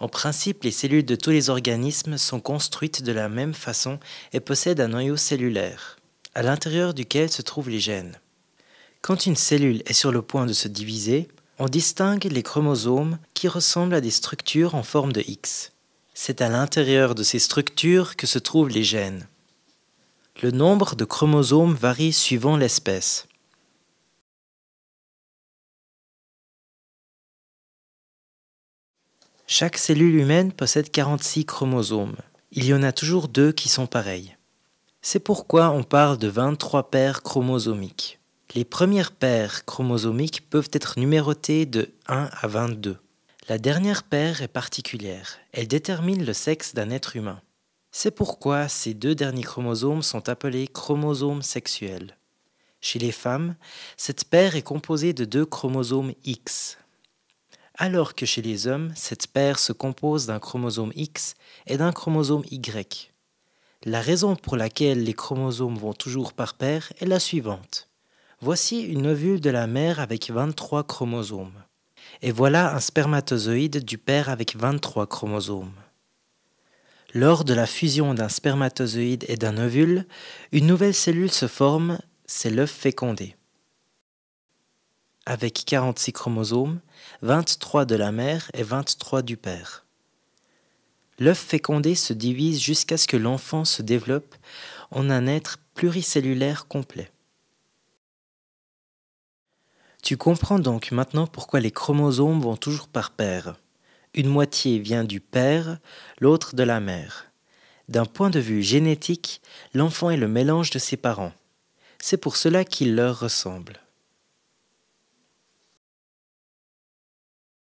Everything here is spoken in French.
En principe, les cellules de tous les organismes sont construites de la même façon et possèdent un noyau cellulaire, à l'intérieur duquel se trouvent les gènes. Quand une cellule est sur le point de se diviser, on distingue les chromosomes qui ressemblent à des structures en forme de X. C'est à l'intérieur de ces structures que se trouvent les gènes. Le nombre de chromosomes varie suivant l'espèce. Chaque cellule humaine possède 46 chromosomes. Il y en a toujours deux qui sont pareils. C'est pourquoi on parle de 23 paires chromosomiques. Les premières paires chromosomiques peuvent être numérotées de 1 à 22. La dernière paire est particulière. Elle détermine le sexe d'un être humain. C'est pourquoi ces deux derniers chromosomes sont appelés chromosomes sexuels. Chez les femmes, cette paire est composée de deux chromosomes X alors que chez les hommes, cette paire se compose d'un chromosome X et d'un chromosome Y. La raison pour laquelle les chromosomes vont toujours par paire est la suivante. Voici une ovule de la mère avec 23 chromosomes. Et voilà un spermatozoïde du père avec 23 chromosomes. Lors de la fusion d'un spermatozoïde et d'un ovule, une nouvelle cellule se forme, c'est l'œuf fécondé avec 46 chromosomes, 23 de la mère et 23 du père. L'œuf fécondé se divise jusqu'à ce que l'enfant se développe en un être pluricellulaire complet. Tu comprends donc maintenant pourquoi les chromosomes vont toujours par paire. Une moitié vient du père, l'autre de la mère. D'un point de vue génétique, l'enfant est le mélange de ses parents. C'est pour cela qu'il leur ressemble.